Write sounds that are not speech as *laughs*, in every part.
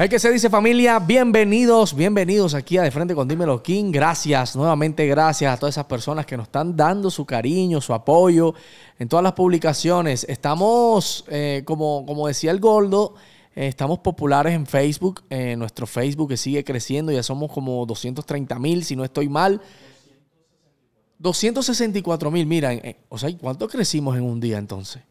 Hay que se dice familia, bienvenidos, bienvenidos aquí a De Frente con Dímelo King. Gracias, nuevamente gracias a todas esas personas que nos están dando su cariño, su apoyo en todas las publicaciones. Estamos, eh, como, como decía el Gordo, eh, estamos populares en Facebook. en eh, nuestro Facebook que sigue creciendo, ya somos como 230 mil, si no estoy mal. 264 mil, miren, o sea, ¿cuánto crecimos en un día entonces?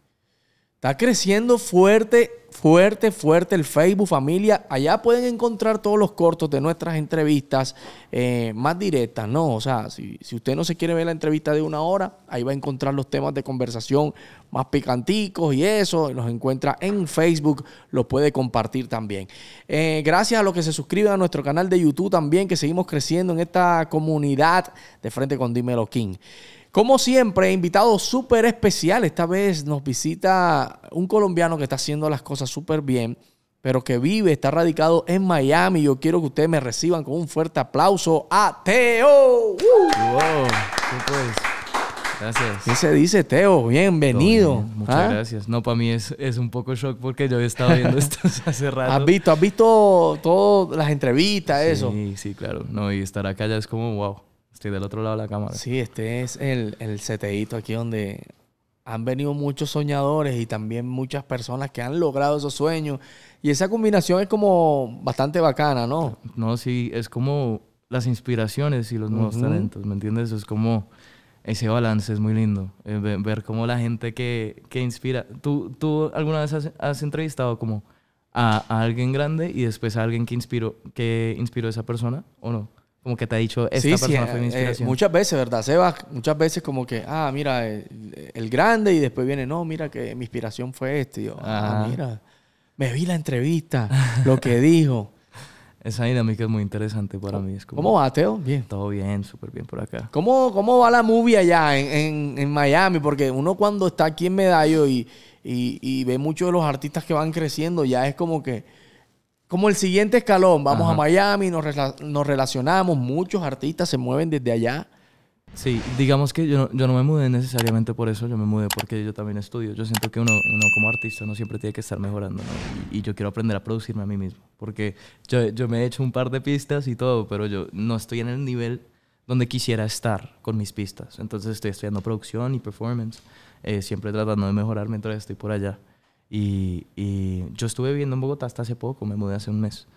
Está creciendo fuerte, fuerte, fuerte el Facebook familia. Allá pueden encontrar todos los cortos de nuestras entrevistas eh, más directas, ¿no? O sea, si, usted no se quiere ver la entrevista de una hora, ahí va a encontrar los temas de conversación más picanticos y eso. Los encuentra en Facebook, los puede compartir también. Eh, gracias a los que se suscriben a nuestro canal de YouTube también, que seguimos creciendo en esta comunidad de Frente con Dímelo King. Como siempre, invitado súper especial. Esta vez nos visita un colombiano que está haciendo las cosas súper bien, pero que vive, está radicado en Miami. Yo quiero que ustedes me reciban con un fuerte aplauso a Teo. Wow, pues? Gracias. ¿Qué se dice, Teo? Bienvenido. muchas ¿Ah? gracias. No, para mí es, un poco shock porque yo he estado viendo *laughs* esto hace rato. ¿Has visto, has visto todas las entrevistas, eso? Sí, sí, claro. No, y estar acá ya es como wow. Estoy del otro lado de la cámara. Sí, este es el, el seteíto aquí donde han venido muchos soñadores y también muchas personas que han logrado esos sueños. Y esa combinación es como bastante bacana, ¿no? No, sí, es como las inspiraciones y los nuevos talentos, ¿me entiendes? Es como ese balance, es muy lindo. Eh, ver, como cómo la gente que, inspira. ¿Tú, ¿Tú alguna vez has, entrevistado como a, alguien grande y después a alguien que inspiró, que inspiró a esa persona o no? Como que te ha dicho, esta persona fue eh, mi eh, inspiración. muchas veces, ¿verdad, Sebas? Muchas veces como que, ah, mira, el, grande y después viene, no, mira que mi inspiración fue este. ah, mira, me vi la entrevista, lo que *laughs* dijo. Esa dinámica es muy interesante para mí. Es como, ¿Cómo va, Teo? Bien. Todo bien, súper bien por acá. ¿Cómo, ¿Cómo va la movie allá en, en, Miami? Porque uno cuando está aquí en Medallo y, y ve muchos de los artistas que van creciendo, ya es como que como el siguiente escalón, vamos a Miami, nos, nos, relacionamos, muchos artistas se mueven desde allá. Sí, digamos que yo no, yo no, me mudé necesariamente por eso, yo me mudé porque yo también estudio. Yo siento que uno, como artista no siempre tiene que estar mejorando, y, yo quiero aprender a producirme a mí mismo, porque yo, me he hecho un par de pistas y todo, pero yo no estoy en el nivel donde quisiera estar con mis pistas. Entonces estoy estudiando producción y performance, eh, siempre tratando de mejorar mientras estoy por allá. Y, yo estuve viviendo en Bogotá hasta hace poco, me mudé hace un mes.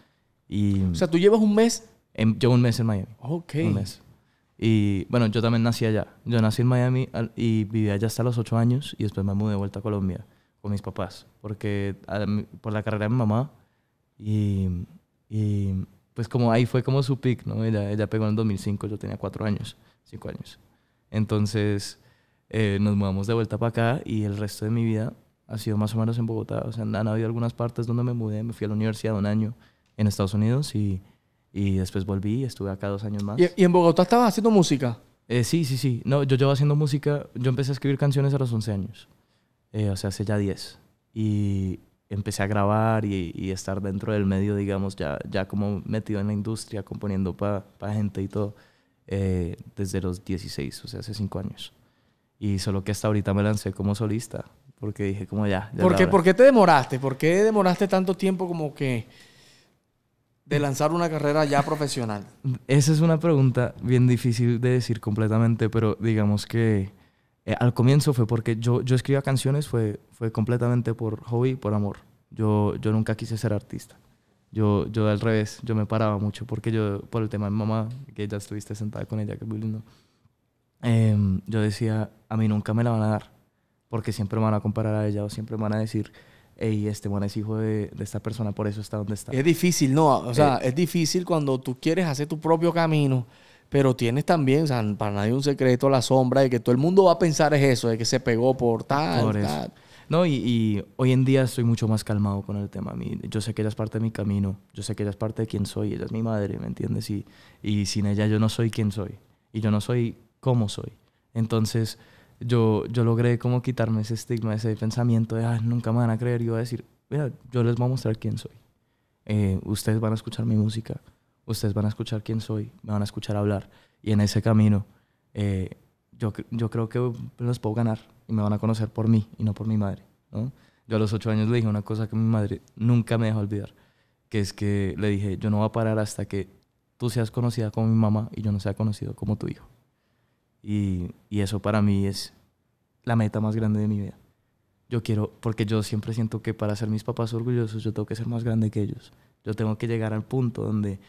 Y o sea, tú llevas un mes. En, llevo un mes en Miami. Ok. Un mes. Y bueno, yo también nací allá. Yo nací en Miami y viví allá hasta los ocho años y después me mudé de vuelta a Colombia con mis papás, porque por la carrera de mi mamá y, y, pues como ahí fue como su pick, ¿no? Ella, pegó en el 2005, yo tenía cuatro años, cinco años. Entonces eh, nos mudamos de vuelta para acá y el resto de mi vida ha sido más o menos en Bogotá. O sea, han, habido algunas partes donde me mudé, me fui a la universidad un año en Estados Unidos y, y después volví y estuve acá dos años más. ¿Y, en Bogotá estabas haciendo música? Eh, sí, sí, sí. No, yo llevo haciendo música, yo empecé a escribir canciones a los 11 años, eh, o sea, hace ya 10. Y empecé a grabar y, estar dentro del medio, digamos, ya, ya como metido en la industria, componiendo para gente y todo, eh, desde los 16, o sea, hace 5 años. Y solo que hasta ahorita me lancé como solista. Porque dije, como ya. ¿Por, qué, te demoraste? ¿Por qué demoraste tanto tiempo como que de lanzar una carrera ya profesional? Esa es una pregunta bien difícil de decir completamente, pero digamos que eh, al comienzo fue porque yo, yo escribía canciones, fue, fue completamente por hobby, por amor. Yo, yo nunca quise ser artista. Yo, yo al revés, yo me paraba mucho porque yo, por el tema de mamá, que ya estuviste sentada con ella, que es muy lindo. Em, yo decía, a mí nunca me la van a dar porque siempre me van a comparar a ella o siempre me van a decir, hey, este man es hijo de, esta persona, por eso está donde está. Es difícil, ¿no? O sea, eh, es difícil cuando tú quieres hacer tu propio camino, pero tienes también, o sea, para nadie un secreto, la sombra de que todo el mundo va a pensar es eso, de que se pegó por tal, tal. No, y, hoy en día estoy mucho más calmado con el tema. yo sé que ella es parte de mi camino, yo sé que ella es parte de quién soy, ella es mi madre, ¿me entiendes? Y, y sin ella yo no soy quien soy, y yo no soy como soy. Entonces, yo, logré como quitarme ese estigma, ese pensamiento de, ah, nunca me van a creer. Yo voy a decir, mira, yo les voy a mostrar quién soy. Eh, ustedes van a escuchar mi música, ustedes van a escuchar quién soy, me van a escuchar hablar. Y en ese camino, eh, yo, yo creo que los puedo ganar y me van a conocer por mí y no por mi madre. Yo a los ocho años le dije una cosa que mi madre nunca me dejó olvidar, que es que le dije, yo no voy a parar hasta que tú seas conocida como mi mamá y yo no sea conocido como tu hijo. Y, eso para mí es la meta más grande de mi vida. Yo quiero, porque yo siempre siento que para ser mis papás orgullosos yo tengo que ser más grande que ellos. Yo tengo que llegar al punto donde,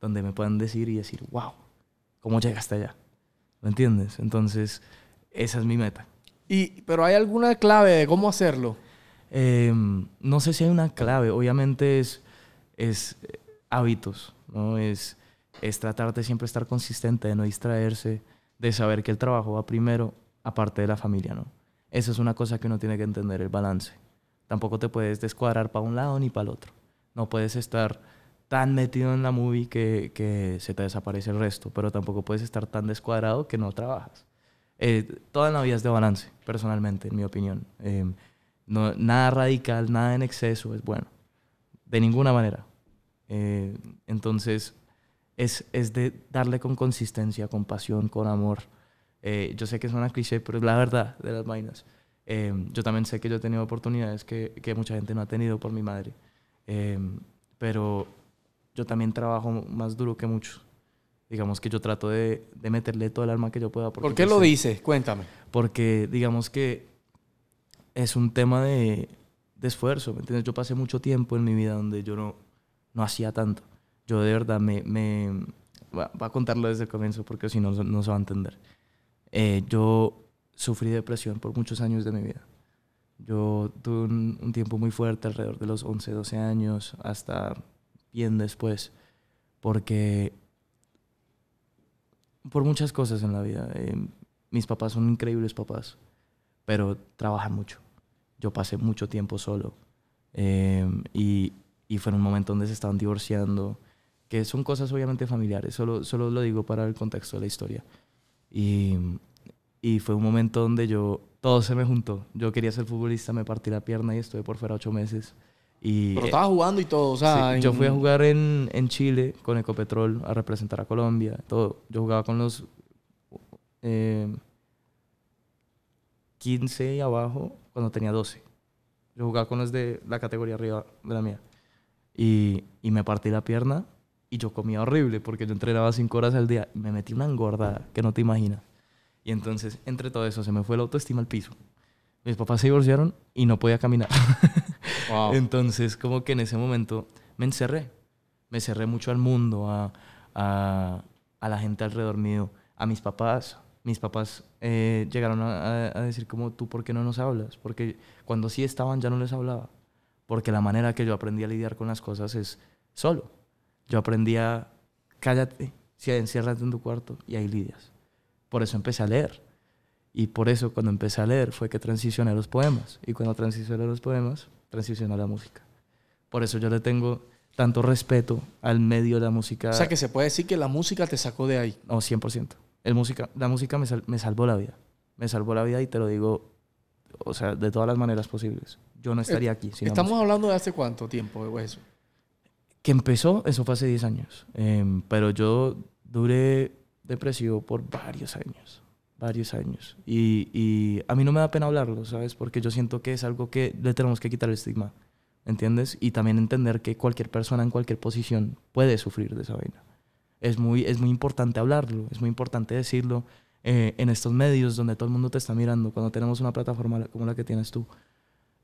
donde me puedan decir y decir, wow, ¿cómo llegaste allá? ¿Me entiendes? Entonces, esa es mi meta. Y, ¿Pero hay alguna clave de cómo hacerlo? Em, no sé si hay una clave. Obviamente es, es eh, hábitos, Es, es tratar de siempre estar consistente, de no distraerse, de saber que el trabajo va primero, aparte de la familia, ¿no? Eso es una cosa que uno tiene que entender, el balance. Tampoco te puedes descuadrar para un lado ni para el otro. No puedes estar tan metido en la movie que, se te desaparece el resto, pero tampoco puedes estar tan descuadrado que no trabajas. Eh, toda la vida es de balance, personalmente, en mi opinión. Em, no, nada radical, nada en exceso es bueno, de ninguna manera. Eh, entonces, es, es de darle con consistencia, con pasión, con amor. Eh, yo sé que es una cliché, pero es la verdad de las vainas. Em, yo también sé que yo he tenido oportunidades que, mucha gente no ha tenido por mi madre. Em, pero yo también trabajo más duro que muchos. Digamos que yo trato de, meterle todo el alma que yo pueda. ¿Por qué lo dice? Cuéntame. Porque digamos que es un tema de, de esfuerzo, ¿me entiendes? Yo pasé mucho tiempo en mi vida donde yo no, no hacía tanto yo de verdad me... me voy a contarlo desde el comienzo porque si no, no se va a entender. Eh, yo sufrí depresión por muchos años de mi vida. Yo tuve un, tiempo muy fuerte, alrededor de los 11, 12 años, hasta bien después, porque por muchas cosas en la vida. Eh, mis papás son increíbles papás, pero trabajan mucho. Yo pasé mucho tiempo solo eh, y, y fue en un momento donde se estaban divorciando que son cosas obviamente familiares, solo, solo lo digo para el contexto de la historia. Y, y fue un momento donde yo, todo se me juntó. Yo quería ser futbolista, me partí la pierna y estuve por fuera ocho meses. Y, Pero estaba jugando y todo, o sea... Yo fui a jugar en, en, Chile con Ecopetrol a representar a Colombia, todo. Yo jugaba con los 15 eh, y abajo cuando tenía 12. Yo jugaba con los de la categoría arriba de la mía. Y, y me partí la pierna y yo comía horrible porque yo entrenaba cinco horas al día. Me metí una engorda que no te imaginas. Y entonces, entre todo eso, se me fue la autoestima al piso. Mis papás se divorciaron y no podía caminar. *laughs* entonces, como que en ese momento me encerré. Me cerré mucho al mundo, a, la gente alrededor mío, a mis papás. Mis papás eh, llegaron a, a, decir como, ¿tú por qué no nos hablas? Porque cuando sí estaban ya no les hablaba. Porque la manera que yo aprendí a lidiar con las cosas es solo yo aprendí a cállate, enciérrate en tu cuarto y hay lidias. Por eso empecé a leer. Y por eso cuando empecé a leer fue que transicioné los poemas. Y cuando transicioné a los poemas, transicioné a la música. Por eso yo le tengo tanto respeto al medio de la música. O sea, que se puede decir que la música te sacó de ahí. No, 100%. El música, la música me, salvó la vida. Me salvó la vida y te lo digo, o sea, de todas las maneras posibles. Yo no eh, estaría aquí. Sin Estamos hablando de hace cuánto tiempo, eso que empezó, eso fue hace 10 años, em, pero yo duré depresivo por varios años, varios años. Y, a mí no me da pena hablarlo, ¿sabes? Porque yo siento que es algo que le tenemos que quitar el estigma, ¿entiendes? Y también entender que cualquier persona en cualquier posición puede sufrir de esa vaina. Es muy, es muy importante hablarlo, es muy importante decirlo eh, en estos medios donde todo el mundo te está mirando, cuando tenemos una plataforma como la que tienes tú,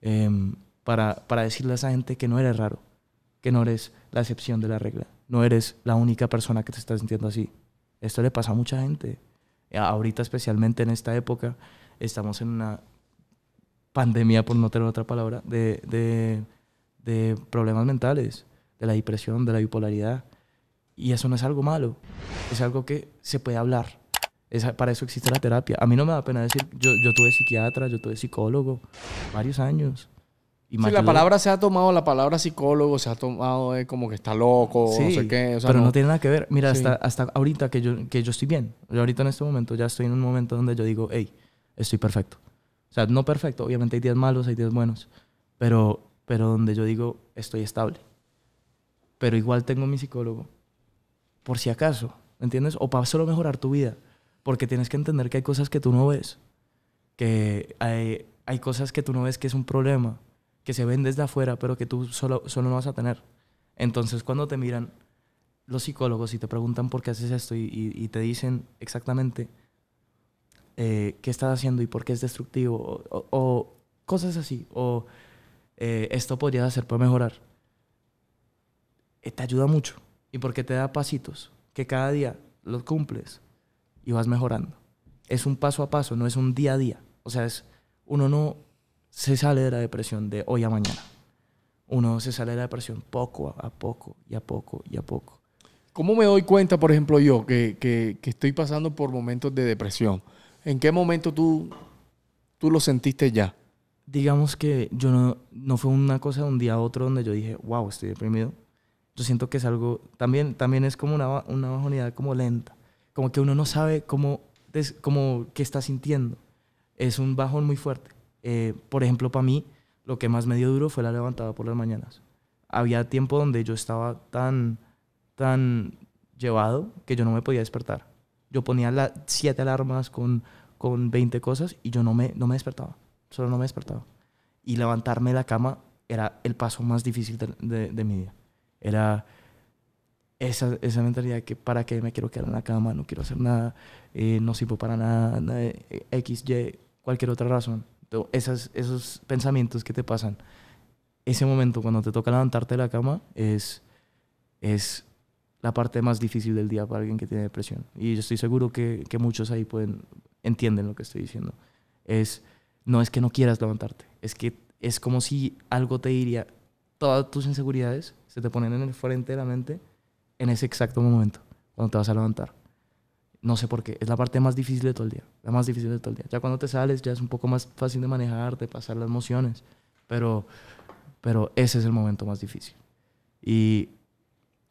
em, para, para decirle a esa gente que no eres raro que no eres la excepción de la regla. No eres la única persona que te está sintiendo así. Esto le pasa a mucha gente. Eh, ahorita, especialmente en esta época, estamos en una pandemia, por no tener otra palabra, de, problemas mentales, de la depresión, de la bipolaridad. Y eso no es algo malo, es algo que se puede hablar. para eso existe la terapia. A mí no me da pena decir, yo, yo tuve psiquiatra, yo tuve psicólogo, varios años. Si la palabra se ha tomado, la palabra psicólogo se ha tomado eh, como que está loco, o no sé qué. pero no... tiene nada que ver. Mira, hasta, hasta ahorita que yo, que yo estoy bien, yo ahorita en este momento ya estoy en un momento donde yo digo, hey, estoy perfecto. O sea, no perfecto, obviamente hay días malos, hay días buenos, pero, pero donde yo digo, estoy estable. Pero igual tengo mi psicólogo, por si acaso, ¿me entiendes? O para solo mejorar tu vida, porque tienes que entender que hay cosas que tú no ves, que hay, hay cosas que tú no ves que es un problema que se ven desde afuera, pero que tú solo, solo no vas a tener. Entonces, cuando te miran los psicólogos y te preguntan por qué haces esto y, te dicen exactamente eh, qué estás haciendo y por qué es destructivo, o, cosas así, o eh, esto podrías hacer para mejorar, eh, te ayuda mucho. Y porque te da pasitos, que cada día los cumples y vas mejorando. Es un paso a paso, no es un día a día. O sea, es, uno no se sale de la depresión de hoy a mañana. Uno se sale de la depresión poco a poco y a poco y a poco. ¿Cómo me doy cuenta, por ejemplo, yo, que, estoy pasando por momentos de depresión? ¿En qué momento tú, tú lo sentiste ya? Digamos que yo no, fue una cosa de un día a otro donde yo dije, wow, estoy deprimido. Yo siento que es algo, también, también es como una, una bajonidad como lenta, como que uno no sabe cómo, cómo qué está sintiendo. Es un bajón muy fuerte eh, por ejemplo, para mí, lo que más me dio duro fue la levantada por las mañanas. Había tiempo donde yo estaba tan, tan llevado que yo no me podía despertar. Yo ponía siete alarmas con, con 20 cosas y yo no me, no me despertaba. Solo no me despertaba. Y levantarme de la cama era el paso más difícil de, mi día. Era esa, mentalidad que para qué me quiero quedar en la cama, no quiero hacer nada, eh, no sirvo para nada, nada eh, X, Y, cualquier otra razón esas, esos pensamientos que te pasan, ese momento cuando te toca levantarte de la cama es, es la parte más difícil del día para alguien que tiene depresión. Y yo estoy seguro que, que muchos ahí pueden, entienden lo que estoy diciendo. Es, no es que no quieras levantarte, es que es como si algo te diría, todas tus inseguridades se te ponen en el frente de la mente en ese exacto momento, cuando te vas a levantar. No sé por qué. Es la parte más difícil de todo el día. La más difícil de todo el día. Ya cuando te sales, ya es un poco más fácil de manejar, de pasar las emociones. Pero, pero ese es el momento más difícil. Y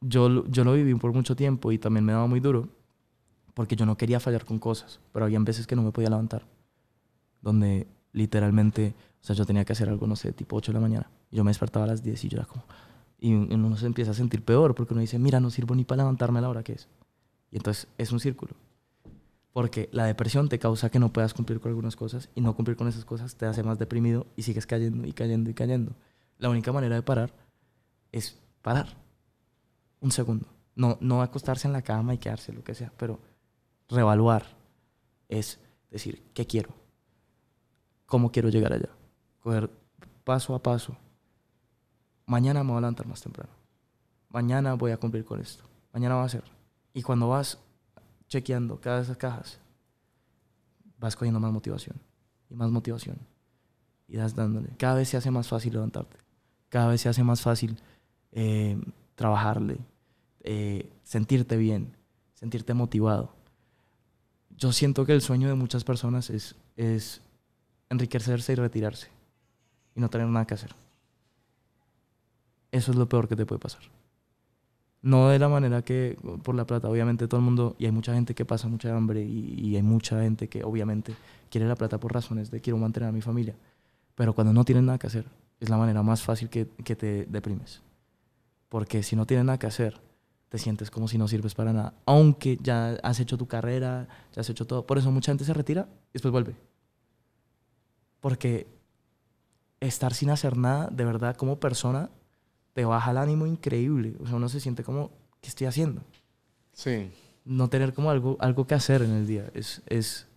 yo, yo lo viví por mucho tiempo y también me daba muy duro porque yo no quería fallar con cosas. Pero había veces que no me podía levantar. Donde literalmente, o sea, yo tenía que hacer algo, no sé, tipo 8 de la mañana. Yo me despertaba a las 10 y yo era como. Y uno se empieza a sentir peor porque uno dice, mira, no sirvo ni para levantarme a la hora que es. Y entonces es un círculo. Porque la depresión te causa que no puedas cumplir con algunas cosas y no cumplir con esas cosas te hace más deprimido y sigues cayendo y cayendo y cayendo. La única manera de parar es parar. Un segundo. No, no acostarse en la cama y quedarse, lo que sea, pero reevaluar es decir, ¿qué quiero? ¿Cómo quiero llegar allá? Coger paso a paso. Mañana me voy a levantar más temprano. Mañana voy a cumplir con esto. Mañana va a ser y cuando vas chequeando cada de esas cajas, vas cogiendo más motivación y más motivación. Y vas dándole. Cada vez se hace más fácil levantarte. Cada vez se hace más fácil eh, trabajarle, eh, sentirte bien, sentirte motivado. Yo siento que el sueño de muchas personas es, es enriquecerse y retirarse y no tener nada que hacer. Eso es lo peor que te puede pasar no de la manera que por la plata, obviamente todo el mundo, y hay mucha gente que pasa mucha hambre y, hay mucha gente que obviamente quiere la plata por razones de quiero mantener a mi familia, pero cuando no tienen nada que hacer, es la manera más fácil que, que te deprimes, porque si no tienes nada que hacer, te sientes como si no sirves para nada, aunque ya has hecho tu carrera, ya has hecho todo, por eso mucha gente se retira y después vuelve, porque estar sin hacer nada, de verdad, como persona, te baja el ánimo increíble. O sea, uno se siente como, ¿qué estoy haciendo? Sí. No tener como algo, algo que hacer en el día. Es, es,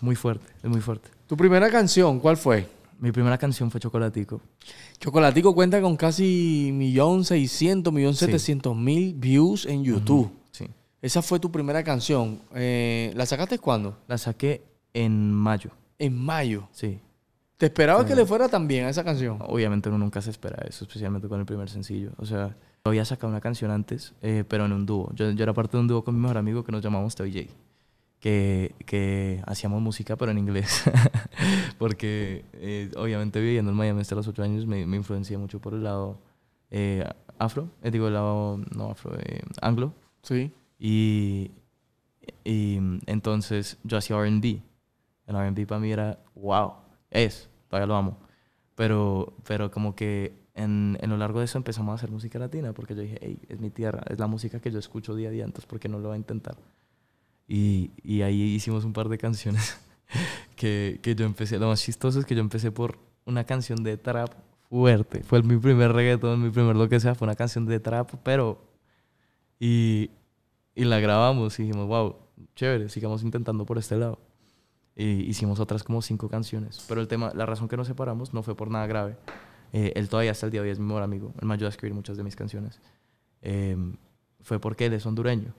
muy fuerte, es muy fuerte. ¿Tu primera canción cuál fue? Mi primera canción fue Chocolatico. Chocolatico cuenta con casi 1.600.000, 1.700.000 views en YouTube. Sí. Esa fue tu primera canción. Eh, ¿La sacaste cuándo? La saqué en mayo. En mayo. Sí. ¿Te esperabas que le fuera tan bien a esa canción? Obviamente uno nunca se espera eso, especialmente con el primer sencillo. O sea, había sacado una canción antes, eh, pero en un dúo. Yo, era parte de un dúo con mi mejor amigo que nos llamamos Toy J. Que, que, hacíamos música, pero en inglés. *laughs* Porque eh, obviamente viviendo en Miami hasta los ocho años me, me influencié mucho por el lado eh, afro. digo, el lado no afro, anglo. Sí. Y, y mm, entonces yo hacía RB. El RB para mí era wow es, todavía lo amo. Pero, pero como que en, en, lo largo de eso empezamos a hacer música latina, porque yo dije, es mi tierra, es la música que yo escucho día a día, entonces ¿por qué no lo va a intentar? Y, y ahí hicimos un par de canciones *laughs* que, que, yo empecé, lo más chistoso es que yo empecé por una canción de trap fuerte, fue mi primer reggaetón, mi primer lo que sea, fue una canción de trap, pero... Y, y la grabamos y dijimos, wow, chévere, sigamos intentando por este lado. Eh, hicimos otras como cinco canciones. Pero el tema, la razón que nos separamos no fue por nada grave. Eh, él todavía hasta el día de hoy es mi mejor amigo. Él me ayuda a escribir muchas de mis canciones. Em, fue porque él es hondureño.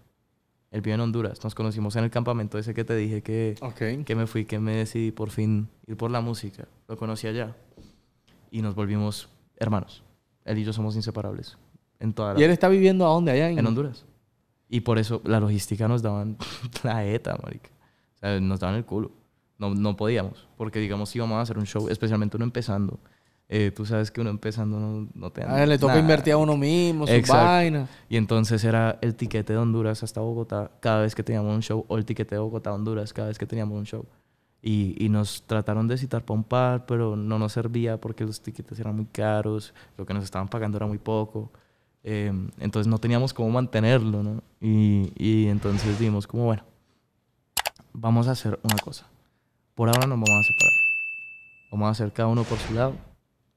Él vive en Honduras. Nos conocimos en el campamento ese que te dije que, que me fui, que me decidí por fin ir por la música. Lo conocí allá. Y nos volvimos hermanos. Él y yo somos inseparables. En toda la... ¿Y él está viviendo a dónde? Allá en... Honduras. Y por eso la logística nos daban *laughs* la ETA, marica. O sea, nos daban el culo no, no podíamos, porque digamos si íbamos a hacer un show, especialmente uno empezando, eh, tú sabes que uno empezando no, no te da. le toca invertir a uno mismo, su Y entonces era el tiquete de Honduras hasta Bogotá cada vez que teníamos un show, o el tiquete de Bogotá a Honduras cada vez que teníamos un show. Y, y, nos trataron de citar para un par, pero no nos servía porque los tiquetes eran muy caros, lo que nos estaban pagando era muy poco. Em, entonces no teníamos cómo mantenerlo, ¿no? Y, y entonces dijimos como, bueno, vamos a hacer una cosa. Por ahora nos vamos a separar. Vamos a hacer cada uno por su lado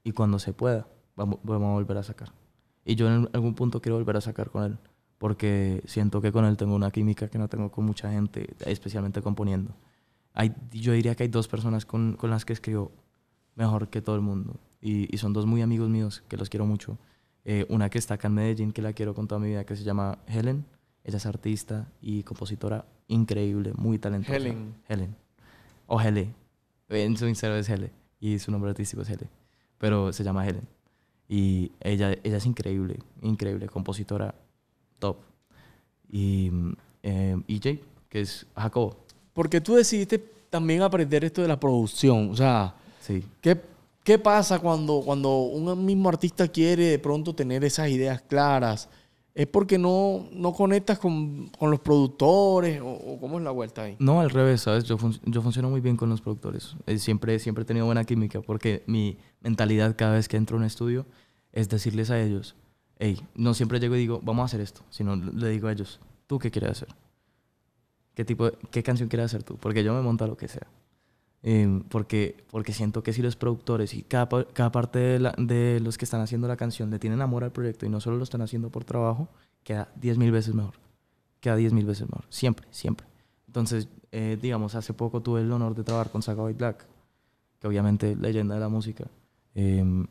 y cuando se pueda vamos, a volver a sacar. Y yo en algún punto quiero volver a sacar con él porque siento que con él tengo una química que no tengo con mucha gente, especialmente componiendo. Hay, yo diría que hay dos personas con, las que escribo mejor que todo el mundo y, son dos muy amigos míos que los quiero mucho. Eh, una que está acá en Medellín, que la quiero con toda mi vida, que se llama Helen. Ella es artista y compositora increíble, muy talentosa. Helen. Helen. O Helen, En su Instagram es Helen Y su nombre artístico es Helen, Pero se llama Helen. Y ella, ella es increíble, increíble, compositora top. Y, eh, que es Jacobo. Porque tú decidiste también aprender esto de la producción. O sea, sí. ¿qué, ¿qué, pasa cuando, cuando un mismo artista quiere de pronto tener esas ideas claras? es porque no, no conectas con, con los productores o, cómo es la vuelta ahí. No, al revés, ¿sabes? Yo, yo funciono muy bien con los productores. Eh, siempre, siempre he tenido buena química porque mi mentalidad cada vez que entro a un estudio es decirles a ellos, hey, no siempre llego y digo, vamos a hacer esto, sino le digo a ellos, ¿tú qué quieres hacer? ¿Qué, tipo ¿Qué canción quieres hacer tú? Porque yo me monto a lo que sea. Em, porque, porque siento que si los productores y cada, cada parte de, los que están haciendo la canción le tienen amor al proyecto y no solo lo están haciendo por trabajo, queda 10 mil veces mejor. Queda 10 mil veces mejor. Siempre, siempre. Entonces, eh, digamos, hace poco tuve el honor de trabajar con Saga White Black, que obviamente es leyenda de la música, em,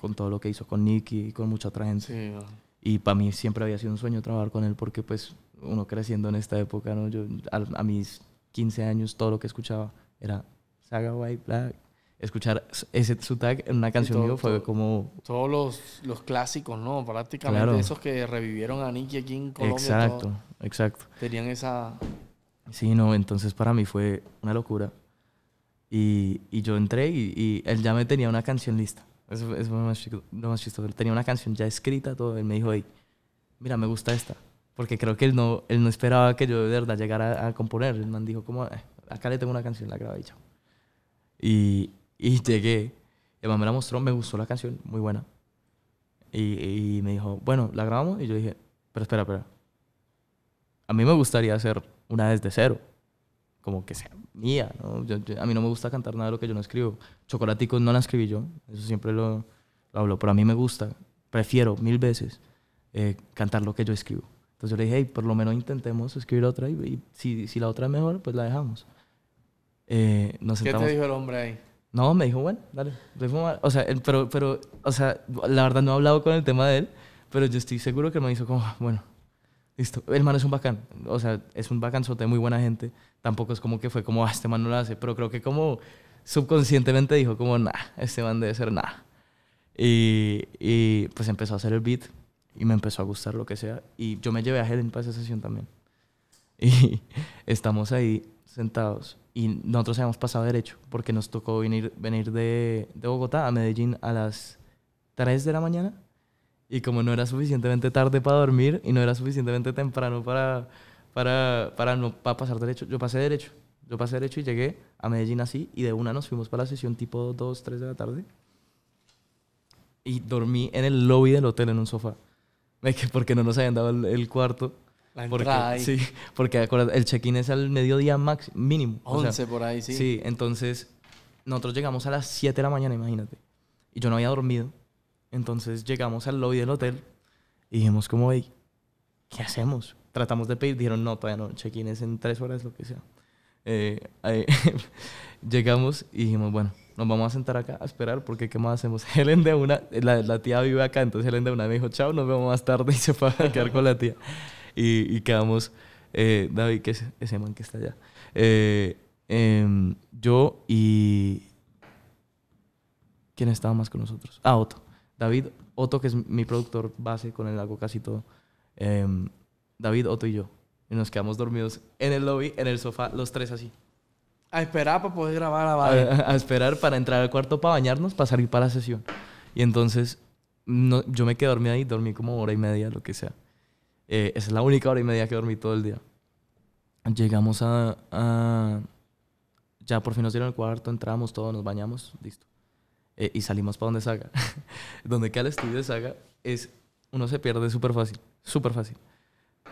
con todo lo que hizo con Nicky y con mucha otra gente. y para mí siempre había sido un sueño trabajar con él porque pues uno creciendo en esta época, ¿no? Yo a, a mis 15 años todo lo que escuchaba era Saga White Black. Escuchar ese su en una canción mío fue como... Todos los, los, clásicos, ¿no? Prácticamente esos que revivieron a Nicky aquí en Colombia. Exacto, exacto. Tenían esa... Sí, no, entonces para mí fue una locura. Y, yo entré y, él ya me tenía una canción lista. Eso, es lo más, chistoso. tenía una canción ya escrita, todo. Él me dijo, mira, me gusta esta. Porque creo que él no, él no esperaba que yo de verdad llegara a, componer. Él me dijo, como, ah, acá le tengo una canción, la grabé y chao. Y, y *laughs* llegué. Y mamá me la mostró, me gustó la canción, muy buena. Y, y, me dijo, bueno, ¿la grabamos? Y yo dije, pero espera, espera. A mí me gustaría hacer una desde cero. Como que sea mía, ¿no? a mí no me gusta cantar nada de lo que yo no escribo. Chocolatico no la escribí yo, eso siempre lo, hablo, pero a mí me gusta, prefiero mil veces eh, cantar lo que yo escribo. Entonces yo le dije, por lo menos intentemos escribir otra y, y si, si la otra es mejor, pues la dejamos. Eh, ¿Qué te dijo el hombre ahí? No, me dijo, bueno, dale, O sea, pero, pero, o sea, la verdad no he hablado con el tema de él, pero yo estoy seguro que me hizo como, ah, bueno, listo. El man es un bacán, o sea, es un bacán sote, muy buena gente. Tampoco es como que fue como, ah, este man no lo hace, pero creo que como subconscientemente dijo como, nah, este man debe ser nada. Y, y, pues empezó a hacer el beat y me empezó a gustar lo que sea. Y yo me llevé a Helen para esa sesión también. *laughs* Y estamos ahí sentados y nosotros habíamos pasado derecho porque nos tocó venir, venir de, de, Bogotá a Medellín a las 3 de la mañana y como no era suficientemente tarde para dormir y no era suficientemente temprano para, para, para no, para pasar derecho, yo pasé derecho. Yo pasé derecho y llegué a Medellín así y de una nos fuimos para la sesión tipo 2, 3 de la tarde y dormí en el lobby del hotel en un sofá. *laughs* Porque no nos habían dado el cuarto porque, Sí, porque el check-in es al mediodía max, mínimo. por ahí, sí. Sí, entonces nosotros llegamos a las 7 de la mañana, imagínate. Y yo no había dormido. Entonces llegamos al lobby del hotel y dijimos como, hey, ¿qué hacemos? Tratamos de pedir, dijeron, no, todavía no, check-in es en tres horas, lo que sea. Eh, *laughs* llegamos y dijimos, bueno, nos vamos a sentar acá a esperar porque ¿qué más hacemos? *laughs* Helen de una, la, la tía vive acá, entonces Helen de una me dijo, chao, nos vemos más tarde *laughs* y se fue a quedar con la tía y, quedamos, eh, David, que es ese man que está allá, eh, em, yo y... ¿Quién estaba más con nosotros? Ah, Otto. David, Otto, que es mi productor base, con el hago casi todo. Em, David, Otto y yo. Y nos quedamos dormidos en el lobby, en el sofá, los tres así. A esperar para poder grabar a, ah, a, a esperar para entrar al cuarto para bañarnos, para salir para la sesión. Y entonces no, yo me quedé dormido ahí, dormí como hora y media, lo que sea. Eh, es la única hora y media que dormí todo el día. Llegamos a, Ya por fin nos dieron el cuarto, entramos todos, nos bañamos, listo. Eh, y salimos para donde Saga. *laughs* donde queda el estudio de Saga es... Uno se pierde súper fácil, súper fácil.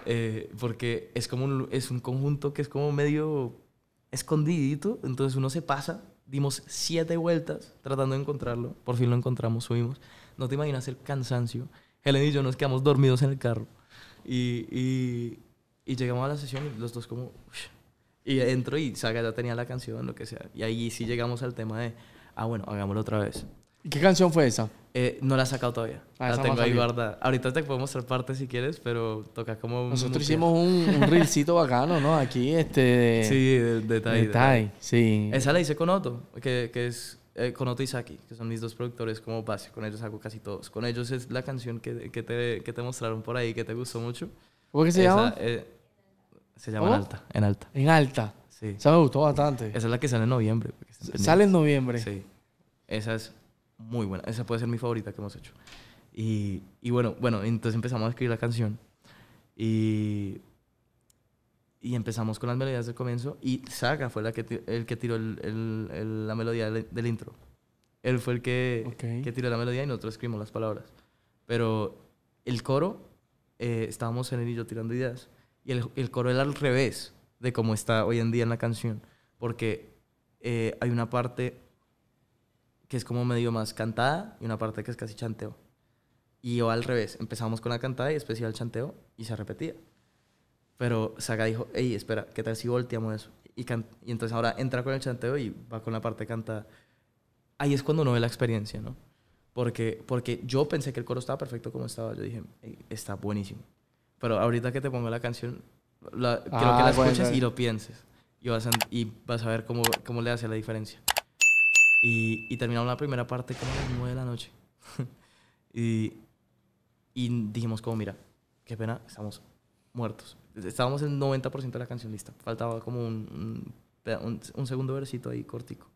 Eh, porque es como es un conjunto que es como medio escondidito, entonces uno se pasa, dimos siete vueltas tratando de encontrarlo, por fin lo encontramos, subimos, no te imaginas el cansancio, Helen y yo nos quedamos dormidos en el carro, y, y, llegamos a la sesión y los dos como... y entro y Saga ya tenía la canción, lo que sea. Y ahí sí llegamos al tema de, ah, bueno, hagámoslo otra vez. ¿Y qué canción fue esa? Eh, no la he sacado todavía. Ah, la tengo ahí guardada. Ahorita te puedo mostrar parte si quieres, pero toca como... Nosotros hicimos un, un reelcito bacano, ¿no? Aquí, este... *laughs* sí, de, de, de sí. Esa la hice con Otto, que, que es eh, con Otto y Saki, que son mis dos productores como base, con ellos hago casi todos. Con ellos es la canción que, te, mostraron por ahí, que te gustó mucho. ¿Cómo que se llama? Eh, se llama En Alta, en Alta. En Alta. Sí. O Esa me gustó bastante. Esa es la que sale en noviembre. Sale en noviembre. Sí. Esa es muy buena. Esa puede ser mi favorita que hemos hecho. Y, y bueno, bueno, entonces empezamos a escribir la canción. Y y empezamos con las melodías del comienzo y Saga fue la que, el que tiró la melodía del, intro. Él fue el que, tiró la melodía y nosotros escribimos las palabras. Pero el coro, eh, estábamos en él y yo tirando ideas. Y el, coro era al revés de cómo está hoy en día en la canción. Porque eh, hay una parte que es como medio más cantada y una parte que es casi chanteo. Y yo al revés, empezamos con la cantada y después iba chanteo y se repetía. Pero Saga dijo, hey, espera, ¿qué tal si volteamos eso? Y, y entonces ahora entra con el chanteo y va con la parte cantada. canta. Ahí es cuando uno ve la experiencia, ¿no? Porque, porque yo pensé que el coro estaba perfecto como estaba. Yo dije, está buenísimo. Pero ahorita que te pongo la canción, la, que la ah, escuches y lo pienses. Y vas a, y vas a ver cómo, cómo le hace la diferencia. Y, y terminamos la primera parte como a las nueve de la noche. *laughs* y, y dijimos como, mira, qué pena, estamos muertos estábamos en 90% de la canción lista. Faltaba como un, un, segundo versito ahí cortico.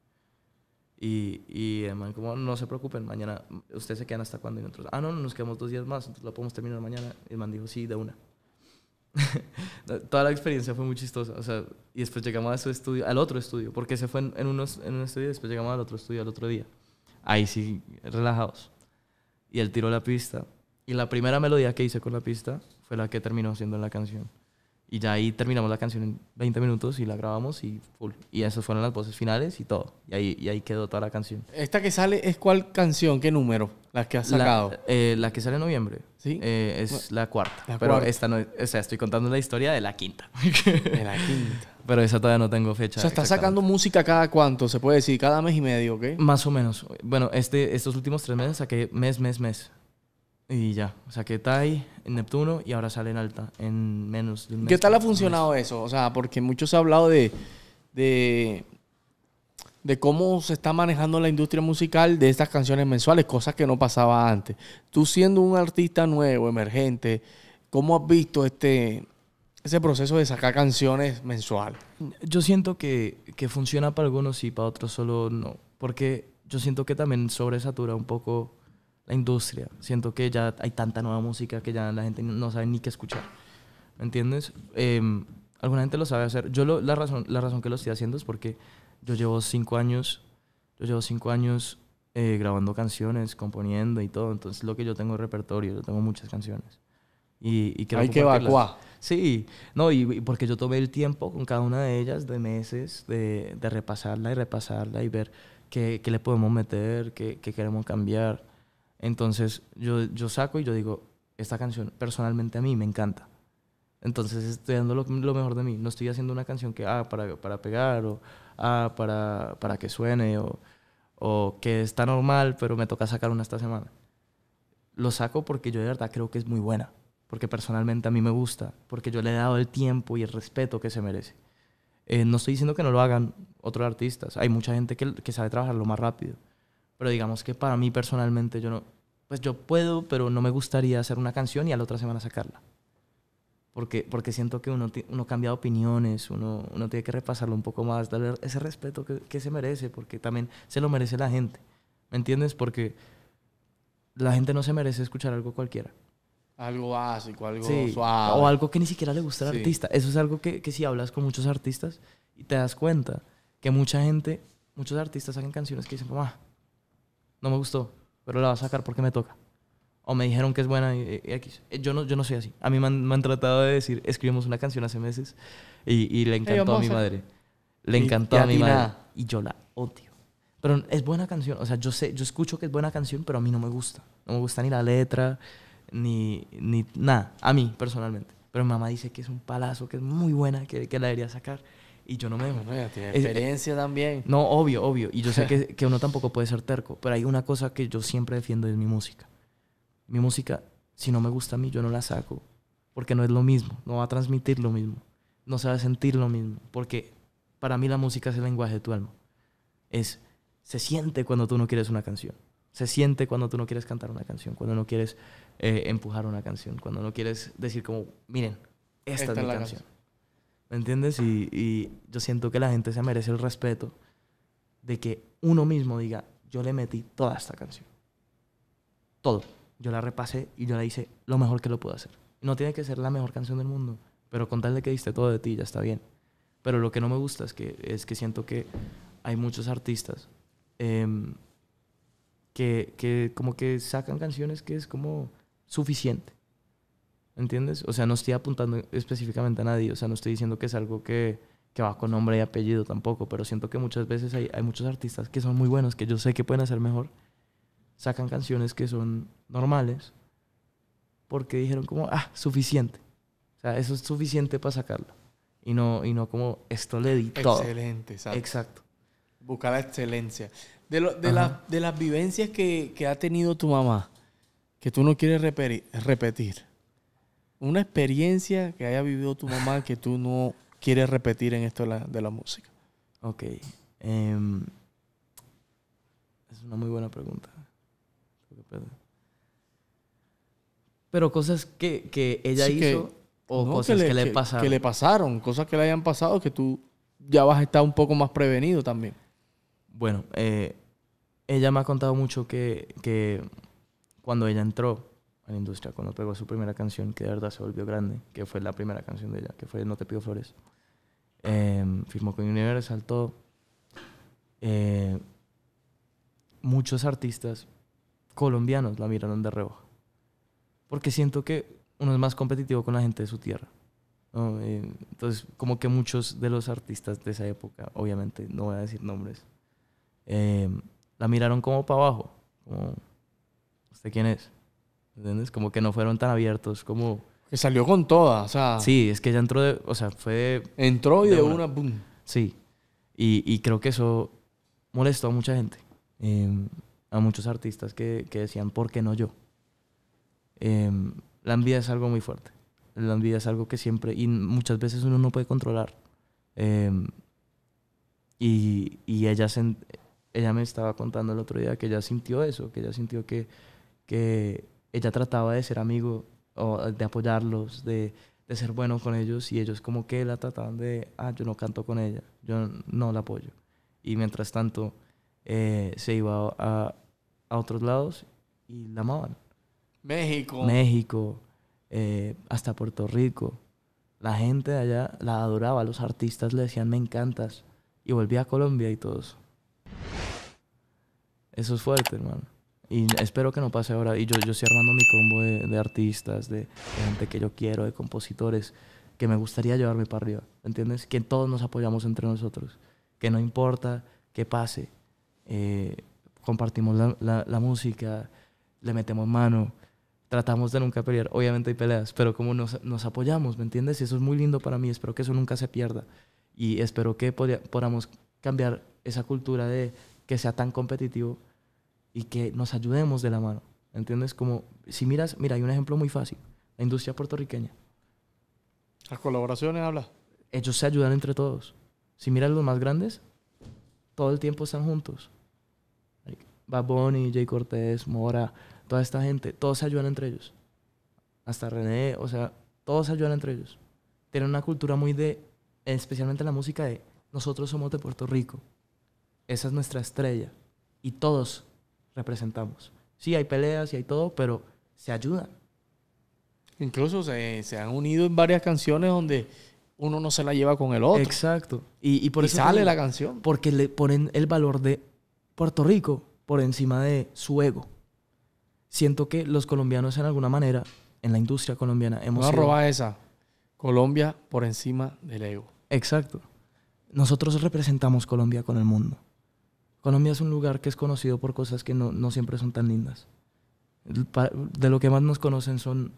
Y, y el man como, no se preocupen, mañana ustedes se quedan hasta cuando. Y nosotros, ah, no, nos quedamos dos días más, entonces lo podemos terminar mañana. Y el man dijo, sí, de una. *laughs* Toda la experiencia fue muy chistosa. O sea, y después llegamos a su estudio, al otro estudio, porque se fue en, unos, en un estudio y después llegamos al otro estudio al otro día. Ahí sí, relajados. Y él tiró la pista. Y la primera melodía que hice con la pista fue la que terminó siendo la canción. Y ya ahí terminamos la canción en 20 minutos y la grabamos y full. Y esas fueron las voces finales y todo. Y ahí, ahí quedó toda la canción. ¿Esta que sale es cuál canción? ¿Qué número? La que has sacado. Eh, la, que sale en noviembre. Sí. Eh, es la cuarta. pero esta no O sea, estoy contando la historia de la quinta. *laughs* de la quinta. Pero esa todavía no tengo fecha. O sea, sacando música cada cuánto, se puede decir, cada mes y medio, ¿ok? Más o menos. Bueno, este, estos últimos tres meses saqué mes, mes, mes. Y ya, o sea, que está ahí en Neptuno y ahora sale en alta, en menos de un mes. ¿Qué tal ha funcionado eso? O sea, porque muchos se ha hablado de, de, cómo se está manejando la industria musical de estas canciones mensuales, cosas que no pasaba antes. Tú siendo un artista nuevo, emergente, ¿cómo has visto este, ese proceso de sacar canciones mensuales? Yo siento que, que funciona para algunos y para otros solo no, porque yo siento que también sobresatura un poco la industria. Siento que ya hay tanta nueva música que ya la gente no sabe ni qué escuchar. ¿Me entiendes? Eh, alguna gente lo sabe hacer. Yo lo, la, razón, la razón que lo estoy haciendo es porque yo llevo cinco años, yo llevo cinco años eh, grabando canciones, componiendo y todo. Entonces lo que yo tengo es repertorio, yo tengo muchas canciones. Y, Hay que evacuar. Sí, no, y, porque yo tomé el tiempo con cada una de ellas de meses de, de repasarla y repasarla y ver qué, le podemos meter, qué queremos cambiar. Entonces yo, saco y yo digo, esta canción personalmente a mí me encanta. Entonces estoy dando lo, mejor de mí. No estoy haciendo una canción que, ah, para, pegar o, ah, para, que suene o, que está normal, pero me toca sacar una esta semana. Lo saco porque yo de verdad creo que es muy buena, porque personalmente a mí me gusta, porque yo le he dado el tiempo y el respeto que se merece. Eh, no estoy diciendo que no lo hagan otros artistas. Hay mucha gente que, que sabe lo más rápido pero digamos que para mí personalmente yo no, pues yo puedo, pero no me gustaría hacer una canción y a la otra semana sacarla. Porque, porque siento que uno, uno cambia opiniones, uno, uno tiene que repasarlo un poco más, darle ese respeto que, se merece, porque también se lo merece la gente. ¿Me entiendes? Porque la gente no se merece escuchar algo cualquiera. Algo básico, algo O algo que ni siquiera le gusta al artista. Eso es algo que, si hablas con muchos artistas y te das cuenta que mucha gente, muchos artistas hacen canciones que dicen, como... ah, no me gustó, pero la va a sacar porque me toca. O me dijeron que es buena y, y, eh, yo, no, yo no soy así. A mí me han, tratado de decir, escribimos una canción hace meses y, le encantó a mi madre. Le encantó a mi madre. Y yo la odio. Pero es buena canción. O sea, yo sé, yo escucho que es buena canción, pero a mí no me gusta. No me gusta ni la letra, ni, nada. A mí, personalmente. Pero mi mamá dice que es un palazo, que es muy buena, que, que la debería sacar. Y yo no me dejo. tiene eh, eh, experiencia también. No, obvio, obvio. Y yo sé que, *laughs* que uno tampoco puede ser terco, pero hay una cosa que yo siempre defiendo en es mi música. Mi música, si no me gusta a mí, yo no la saco, porque no es lo mismo, no va a transmitir lo mismo, no se va a sentir lo mismo, porque para mí la música es el lenguaje de tu alma. Es, se siente cuando tú no quieres una canción. Se siente cuando tú no quieres cantar una canción, cuando no quieres eh, empujar una canción, cuando no quieres decir como, miren, esta, es mi canción. ¿Me entiendes? Y, yo siento que la gente se merece el respeto de que uno mismo diga, yo le metí toda esta canción. Todo. Yo la repasé y yo la hice lo mejor que lo puedo hacer. No tiene que ser la mejor canción del mundo, pero con tal de que diste todo de ti ya está bien. Pero lo que no me gusta es que, es que siento que hay muchos artistas em, que, que como que sacan canciones que es como suficiente. ¿Entiendes? O sea, no estoy apuntando específicamente a nadie. O sea, no estoy diciendo que es algo que, que va con nombre y apellido tampoco. Pero siento que muchas veces hay, hay muchos artistas que son muy buenos, que yo sé que pueden hacer mejor. Sacan canciones que son normales. Porque dijeron como, ah, suficiente. O sea, eso es suficiente para sacarlo. Y no, y no como, esto le di todo. Excelente, exacto. exacto. Buscar la excelencia. De, lo, de, de las vivencias que, que, ha tenido tu mamá, que tú no quieres repetir una experiencia que haya vivido tu mamá que tú no quieres repetir en esto de la, música. Ok. Em, es una muy buena pregunta. Pues, pero cosas que, que ella hizo o cosas que le, pasaron. Que le cosas que le hayan pasado que tú ya vas a estar un poco más prevenido también. Bueno, eh, ella me ha contado mucho que cuando ella entró, en la industria cuando pegó su primera canción, que de verdad se volvió grande, que fue la primera canción de ella, que fue No te pido flores. Eh, firmó con Universal, todo. Eh, muchos artistas colombianos la miraron de reojo. Porque siento que uno es más competitivo con la gente de su tierra. Eh, entonces, como que muchos de los artistas de esa época, obviamente no voy a decir nombres, la miraron como para abajo. Como, ¿usted quién es? ¿Entiendes? Como que no fueron tan abiertos, como... Que salió con toda, o sea... Sí, es que ella entró de... O sea, fue... entró y de, una, boom. Sí. Y, y, creo que eso molestó a mucha gente. Em, a muchos artistas que, que, decían, ¿por qué no yo? Em, la envidia es algo muy fuerte. La envidia es algo que siempre... Y muchas veces uno no puede controlar. Em, y, y ella, se, ella me estaba contando el otro día que ella sintió eso, que ella sintió que, que ella trataba de ser amigo, o de apoyarlos, de, ser bueno con ellos y ellos como que la trataban de, ah, yo no canto con ella, yo no la apoyo. Y mientras tanto eh, se iba a, otros lados y la amaban. México. México, eh, hasta Puerto Rico. La gente de allá la adoraba, los artistas le decían, me encantas. Y volví a Colombia y todo eso. Eso es fuerte, hermano. Y espero que no pase ahora. Y yo, yo estoy armando mi combo de, artistas, de, gente que yo quiero, de compositores, que me gustaría llevarme para arriba. ¿Entiendes? Que todos nos apoyamos entre nosotros. Que no importa qué pase. Eh, compartimos la, la, música, le metemos mano, tratamos de nunca pelear. Obviamente hay peleas, pero como nos, nos apoyamos, ¿me entiendes? Y eso es muy lindo para mí. Espero que eso nunca se pierda. Y espero que podamos cambiar esa cultura de que sea tan competitivo y que nos ayudemos de la mano. ¿Entiendes? Como, si miras, mira, hay un ejemplo muy fácil. La industria puertorriqueña. Las colaboraciones, habla. Ellos se ayudan entre todos. Si miras los más grandes, todo el tiempo están juntos. Bad Bunny, Jay Cortés, Mora, toda esta gente, todos se ayudan entre ellos. Hasta René, o sea, todos se ayudan entre ellos. Tienen una cultura muy de, especialmente la música de, nosotros somos de Puerto Rico. Esa es nuestra estrella. Y todos representamos. Sí, hay peleas y hay todo, pero se ayudan. Incluso se, han unido en varias canciones donde uno no se la lleva con el otro. Exacto. Y, por sale la canción. Porque le ponen el valor de Puerto Rico por encima de su ego. Siento que los colombianos en alguna manera, en la industria colombiana, hemos... No roba esa. Colombia por encima del ego. Exacto. Nosotros representamos Colombia con el mundo. Colombia es un lugar que es conocido por cosas que no, siempre son tan lindas. De lo que más nos conocen son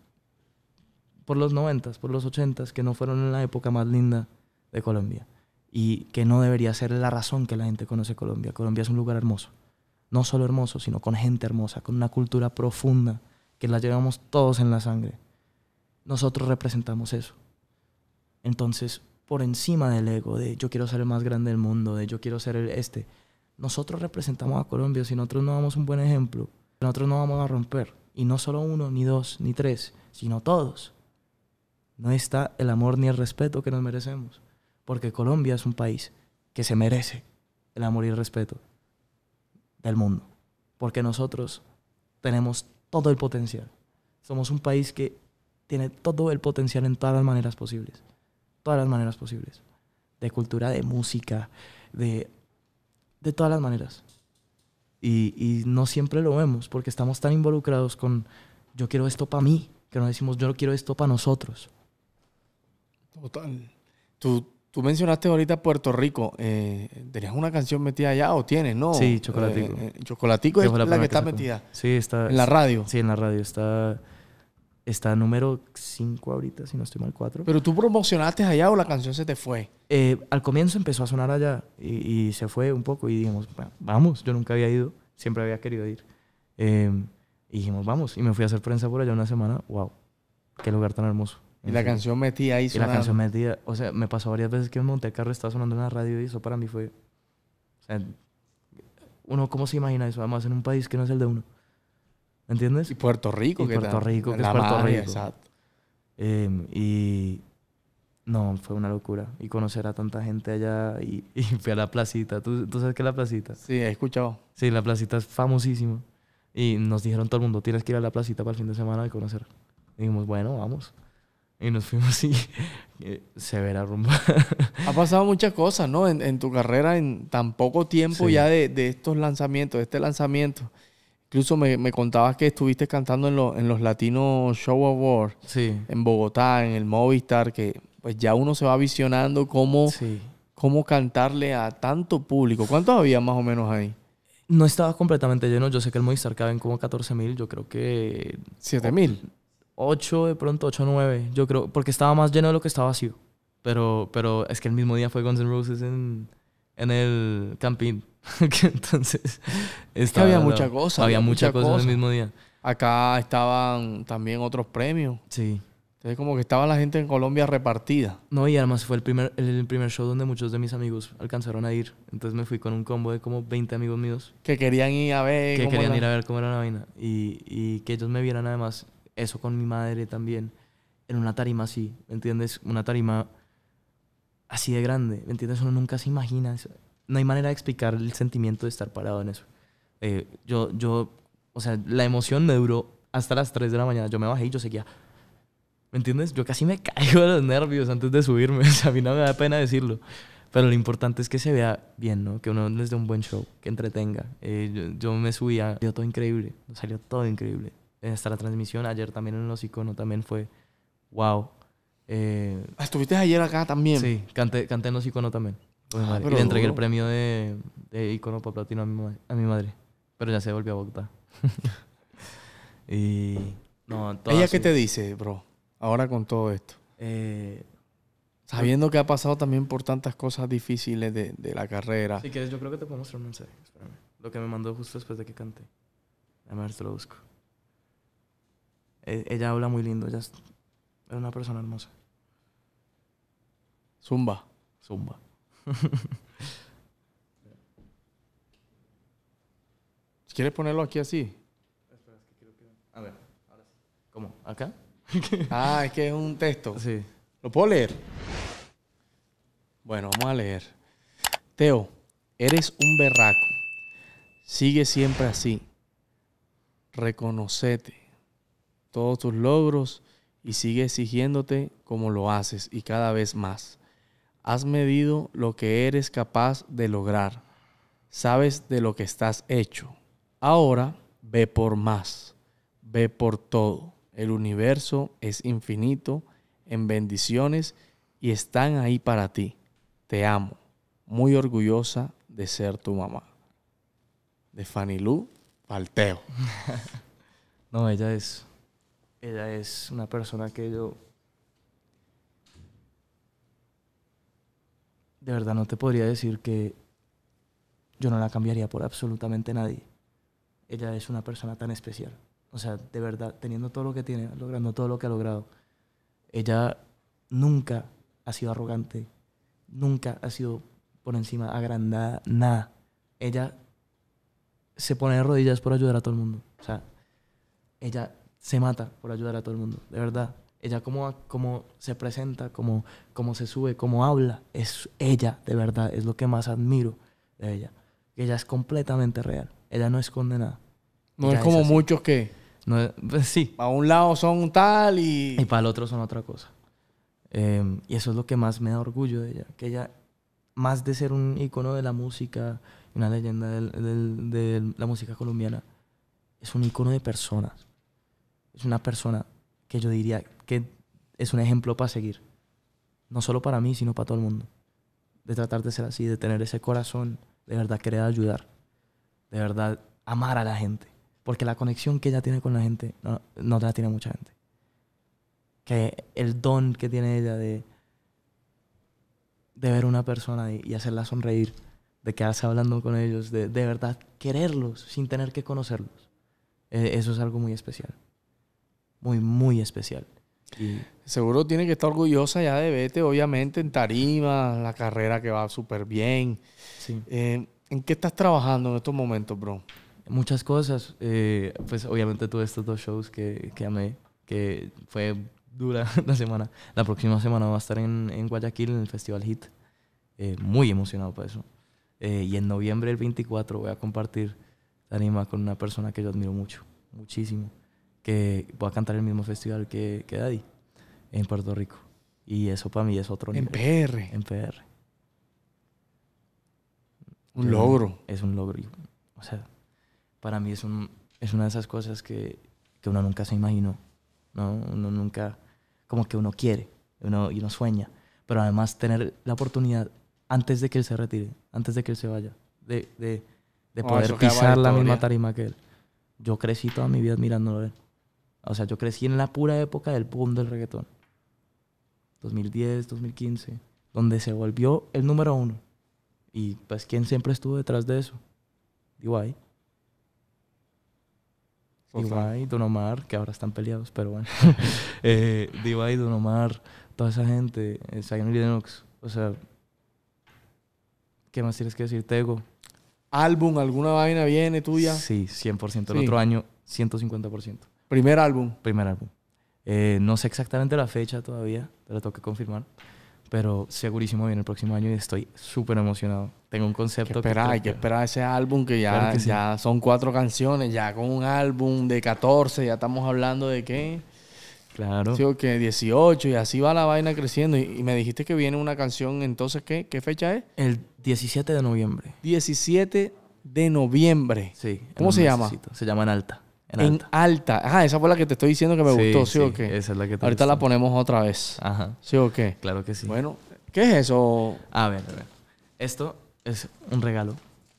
por los noventas, por los ochentas, que no fueron la época más linda de Colombia. Y que no debería ser la razón que la gente conoce Colombia. Colombia es un lugar hermoso. No solo hermoso, sino con gente hermosa, con una cultura profunda, que la llevamos todos en la sangre. Nosotros representamos eso. Entonces, por encima del ego, de yo quiero ser el más grande del mundo, de yo quiero ser este, nosotros representamos a Colombia, si nosotros no damos un buen ejemplo, nosotros no vamos a romper. Y no solo uno, ni dos, ni tres, sino todos. No está el amor ni el respeto que nos merecemos. Porque Colombia es un país que se merece el amor y el respeto del mundo. Porque nosotros tenemos todo el potencial. Somos un país que tiene todo el potencial en todas las maneras posibles. Todas las maneras posibles. De cultura, de música, de de todas las maneras. Y, y, no siempre lo vemos porque estamos tan involucrados con yo quiero esto para mí, que no decimos yo no quiero esto para nosotros. Total. Tú, tú, mencionaste ahorita Puerto Rico. Eh, ¿Tenías una canción metida allá o tienes, no? Sí, Chocolatico. Eh, eh, Chocolatico es la que está metida. Sí, está. En la radio. Sí, en la radio. Está Está número 5 ahorita, si no estoy mal, 4. ¿Pero tú promocionaste allá o la canción se te fue? Eh, al comienzo empezó a sonar allá y, se fue un poco y dijimos, vamos, yo nunca había ido, siempre había querido ir. Em, y dijimos, vamos, y me fui a hacer prensa por allá una semana, wow, qué lugar tan hermoso. Y la canción metía ahí Y la canción metía, o sea, me pasó varias veces que en Montecarlo estaba sonando en la radio y eso para mí fue, o sea, uno cómo se imagina eso, además en un país que no es el de uno. ¿Entiendes? Y Puerto Rico, y que Puerto Rico, que es Puerto Rico. Exacto. Em, y no, fue una locura. Y conocer a tanta gente allá *laughs* y, fui a la placita. ¿Tú, ¿Tú, sabes qué es la placita? Sí, he escuchado. Sí, la placita es famosísima. Y nos dijeron todo el mundo, tienes que ir a la placita para el fin de semana de conocer. Y dijimos, bueno, vamos. Y nos *laughs* fuimos así, severa rumba. ha pasado muchas cosas, ¿no? En, tu carrera, en tan poco tiempo ya de, de estos lanzamientos, de este lanzamiento. Incluso me, contabas que estuviste cantando en, los Latinos Show Awards sí. en Bogotá, en el Movistar, que pues ya uno se va visionando cómo, cómo cantarle a tanto público. ¿Cuántos había más o menos ahí? No estaba completamente lleno. Yo sé que el Movistar caben como 14.000, Yo creo que... ¿7.000? 8, de pronto 8 9. Yo creo... Porque estaba más lleno de lo que estaba vacío. Pero, pero es que el mismo día fue Guns N' Roses en, en el Campín. *laughs* Entonces, estaba, había muchas cosas Había, muchas cosas en el mismo día. Acá estaban también otros premios. Sí. Entonces, como que estaba la gente en Colombia repartida. No, y además fue el primer, el primer show donde muchos de mis amigos alcanzaron a ir. Entonces me fui con un combo de como 20 amigos míos. Que querían ir a ver. Que querían ir a ver cómo era la vaina. Y, y que ellos me vieran además eso con mi madre también. En una tarima así, ¿me entiendes? Una tarima así de grande, ¿me entiendes? Uno nunca se imagina no hay manera de explicar el sentimiento de estar parado en eso. Eh, yo, yo, o sea, la emoción me duró hasta las 3 de la mañana. Yo me bajé y yo seguía. ¿Me entiendes? Yo casi me *laughs* caigo de los nervios antes de subirme. *laughs* O sea, a mí no me da pena decirlo. Pero lo importante es que se vea bien, ¿no? Que uno les dé un buen show, que entretenga. Eh, yo, yo, me subía, salió todo increíble. Salió todo increíble. Eh, hasta la transmisión ayer también en Los Iconos también fue wow. Ah, ¿Estuviste ayer acá también? Sí, canté, canté en Los Iconos también. Ah, y le entregué el premio de, icono para platino a mi, madre. Pero ya se volvió a votar. *laughs* y. No, ¿Ella qué te dice, bro? Ahora con todo esto. Eh, Sabiendo que ha pasado también por tantas cosas difíciles de, la carrera. Si quieres, yo creo que te puedo mostrar un mensaje. Espérame. Lo que me mandó justo después de que canté. A ver, te lo busco. Eh, ella habla muy lindo. Ella es una persona hermosa. Zumba. Zumba. *laughs* ¿Quieres ponerlo aquí así? A ver, ¿Cómo? ¿Acá? *laughs* ah, es que es un texto. Sí. ¿Lo puedo leer? Bueno, vamos a leer. Teo, eres un berraco. Sigue siempre así. Reconocete todos tus logros y sigue exigiéndote como lo haces y cada vez más. Has medido lo que eres capaz de lograr. Sabes de lo que estás hecho. Ahora ve por más. Ve por todo. El universo es infinito en bendiciones y están ahí para ti. Te amo. Muy orgullosa de ser tu mamá. De Fanilú falteo. *laughs* no, ella es. Ella es una persona que yo de verdad no te podría decir que yo no la cambiaría por absolutamente nadie. Ella es una persona tan especial. O sea, de verdad, teniendo todo lo que tiene, logrando todo lo que ha logrado, ella nunca ha sido arrogante, nunca ha sido por encima agrandada, nada. Ella se pone de rodillas por ayudar a todo el mundo. O sea, ella se mata por ayudar a todo el mundo, de verdad ella como, se presenta, como, se sube, como habla, es ella, de verdad, es lo que más admiro de ella. Ella es completamente real, ella no esconde nada. No es como muchos que... No, pues, sí. Para un lado son tal y... Y para el otro son otra cosa. Em, y eso es lo que más me da orgullo de ella, que ella, más de ser un icono de la música, una leyenda de la música colombiana, es un icono de personas. Es una persona que yo diría, es un ejemplo para seguir. No solo para mí, sino para todo el mundo. De tratar de ser así, de tener ese corazón, de verdad querer ayudar, de verdad amar a la gente. Porque la conexión que ella tiene con la gente no, la tiene mucha gente. Que el don que tiene ella de, de ver una persona y, hacerla sonreír, de quedarse hablando con ellos, de, de verdad quererlos sin tener que conocerlos. Eh, eso es algo muy especial. Muy, muy especial. Seguro tiene que estar orgullosa ya de verte obviamente, en tarima, la carrera que va súper bien. Eh, ¿En qué estás trabajando en estos momentos, bro? Muchas cosas. Eh, pues obviamente tuve estos dos shows que, que amé, que fue dura *laughs* la semana. La próxima semana va a estar en, en Guayaquil, en el Festival Hit. Eh, muy emocionado por eso. y en noviembre del 24 voy a compartir tarima con una persona que yo admiro mucho, muchísimo que voy a cantar el mismo festival que, que Daddy en Puerto Rico. Y eso para mí es otro en PR. En PR. Un logro. Es un logro. O sea, para mí es, un, es una de esas cosas que, uno nunca se imaginó. Uno nunca, como que uno quiere uno, y uno sueña. Pero además tener la oportunidad antes de que él se retire, antes de que él se vaya, de, de, poder pisar la misma tarima que él. Yo crecí toda mi vida mirándolo a él. O sea, yo crecí en la pura época del boom del reggaetón. 2010, 2015, donde se volvió el número uno. Y pues, ¿quién siempre estuvo detrás de eso? D.Y. D.Y., Don Omar, que ahora están peleados, pero bueno. *laughs* *laughs* eh, D.Y., Don Omar, toda esa gente, eh, y Lennox, o sea, ¿qué más tienes que decir, Tego? ¿Álbum, alguna vaina viene tuya? Sí, 100%. El otro año, 150%. Primer álbum. Primer álbum. Eh, no sé exactamente la fecha todavía, pero tengo que confirmar. Pero segurísimo viene el próximo año y estoy súper emocionado. Tengo un concepto. que esperar, hay que esperar ese álbum que ya, son cuatro canciones, ya con un álbum de 14, ya estamos hablando de qué. Claro. Sigo que 18 y así va la vaina creciendo. Y, me dijiste que viene una canción, entonces, ¿qué, ¿qué fecha es? El 17 de noviembre. 17 de noviembre. Sí. ¿Cómo se llama? Se llama En Alta. En, alta. Ajá, Ah, esa fue la que te estoy diciendo que me gustó, ¿sí, o qué? Esa es la que te Ahorita la ponemos otra vez. Ajá. ¿Sí o qué? Claro que sí. Bueno, ¿qué es eso? A ver, a ver. Esto es un regalo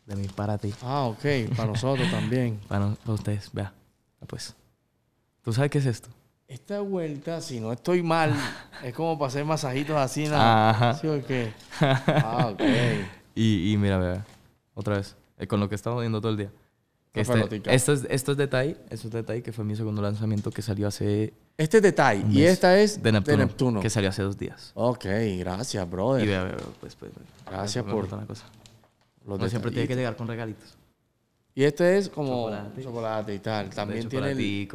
de mí para ti. Ah, ok. Para *laughs* nosotros también. Para, ustedes, vea. Pues. ¿Tú sabes qué es esto? Esta vuelta, si no estoy mal, *laughs* es como para hacer masajitos así, Ajá. ¿Sí o qué? *laughs* Ah, ok. y, y mira, vea. Otra vez. Eh, con lo que estamos viendo todo el día. Este, esto es detalle, que fue mi segundo lanzamiento que salió hace. Este es detalle y esta es de Neptuno, que salió hace dos días. Ok, gracias, brother. gracias por. Una cosa. siempre tiene que llegar con regalitos. Y este es como chocolate, y tal. También tiene el,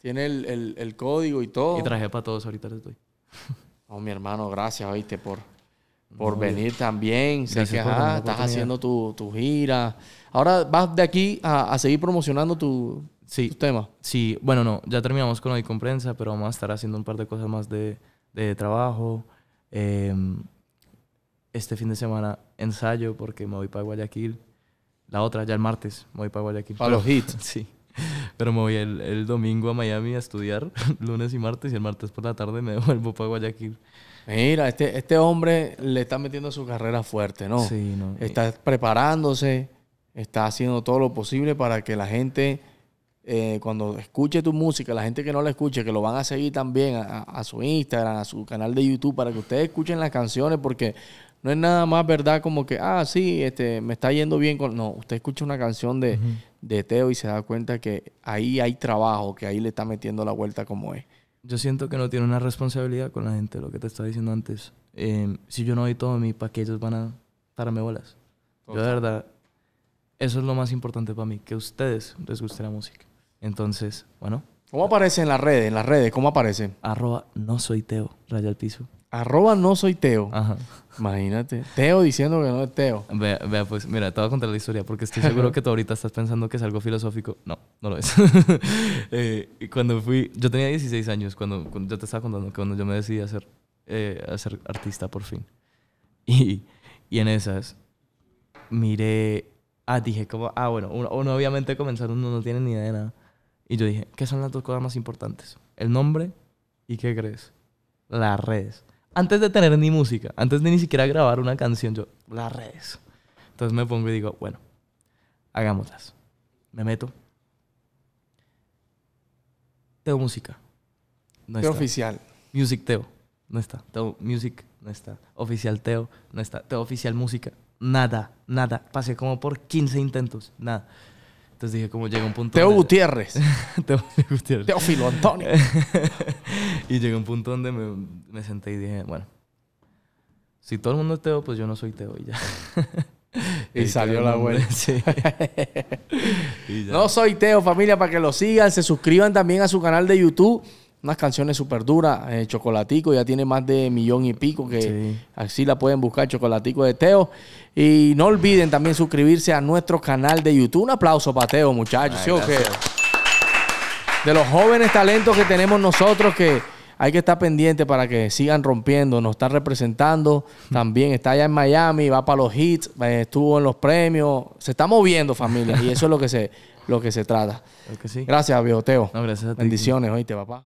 tiene el, código y todo. Y traje para todos, ahorita les doy. *laughs* oh, mi hermano, gracias, oíste, por, por venir también. estás haciendo tu, tu gira. Ahora vas de aquí a, a seguir promocionando tu, sí, Sí, bueno, no, ya terminamos con la con prensa, pero vamos a estar haciendo un par de cosas más de, de trabajo. Em, este fin de semana ensayo porque me voy para Guayaquil. La otra ya el martes me voy para Guayaquil. Para los hits. *laughs* Sí. Pero me voy el, el, domingo a Miami a estudiar, *laughs* lunes y martes, y el martes por la tarde me devuelvo *laughs* para Guayaquil. Mira, este, este hombre le está metiendo su carrera fuerte, ¿no? Sí, no. Está preparándose está haciendo todo lo posible para que la gente, eh, cuando escuche tu música, la gente que no la escuche, que lo van a seguir también a, su Instagram, a su canal de YouTube, para que ustedes escuchen las canciones, porque no es nada más verdad como que, ah, sí, este, me está yendo bien con... No, usted escucha una canción de, Teo y se da cuenta que ahí hay trabajo, que ahí le está metiendo la vuelta como es. Yo siento que no tiene una responsabilidad con la gente, lo que te estaba diciendo antes. Eh, si yo no doy todo mis mí, ellos van a darme bolas? Yo de verdad eso es lo más importante para mí, que a ustedes les guste la música. Entonces, bueno. ¿Cómo aparece en las redes? En las redes, ¿cómo aparece? Arroba no soy Teo, piso. Arroba no soy Teo. Ajá. Imagínate. Teo diciendo que no es Teo. Vea, pues, mira, te voy a contar la historia porque estoy seguro *laughs* que tú ahorita estás pensando que es algo filosófico. No, no lo es. *laughs* Eh, cuando fui, yo tenía 16 años cuando, yo te estaba contando que cuando yo me decidí a eh, ser, artista por fin. Y, y en esas miré Ah, dije como, ah, bueno, uno, obviamente comenzando uno no tiene ni idea de nada. Y yo dije, ¿qué son las dos cosas más importantes? El nombre y qué crees? Las redes. Antes de tener ni música, antes de ni siquiera grabar una canción, yo, las redes. Entonces me pongo y digo, bueno, hagámoslas. Me meto. Teo Música. No Teo Oficial. Music Teo. No está. Teo Music. No está. Oficial Teo. No está. Teo Oficial Música nada, nada. Pasé como por 15 intentos, nada. Entonces dije, como llega un punto. Teo Gutiérrez. *laughs* Teo Gutiérrez. Teofilo Antonio. *laughs* y llega un punto donde me, senté y dije, bueno, si todo el mundo es Teo, pues yo no soy Teo y ya. *laughs* y, salió la buena. No soy Teo, familia, para que lo sigan. Se suscriban también a su canal de YouTube unas canciones súper duras. Eh, Chocolatico ya tiene más de millón y pico, que así la pueden buscar, Chocolatico de Teo. Y no olviden también suscribirse a nuestro canal de YouTube. Un aplauso para Teo, muchachos. De los jóvenes talentos que tenemos nosotros que hay que estar pendiente para que sigan rompiendo, nos está representando. También está allá en Miami, va para los hits, eh, estuvo en los premios, se está moviendo familia y eso es lo que se, lo que se trata. Gracias, viejo No, gracias a Bendiciones, oíste, papá.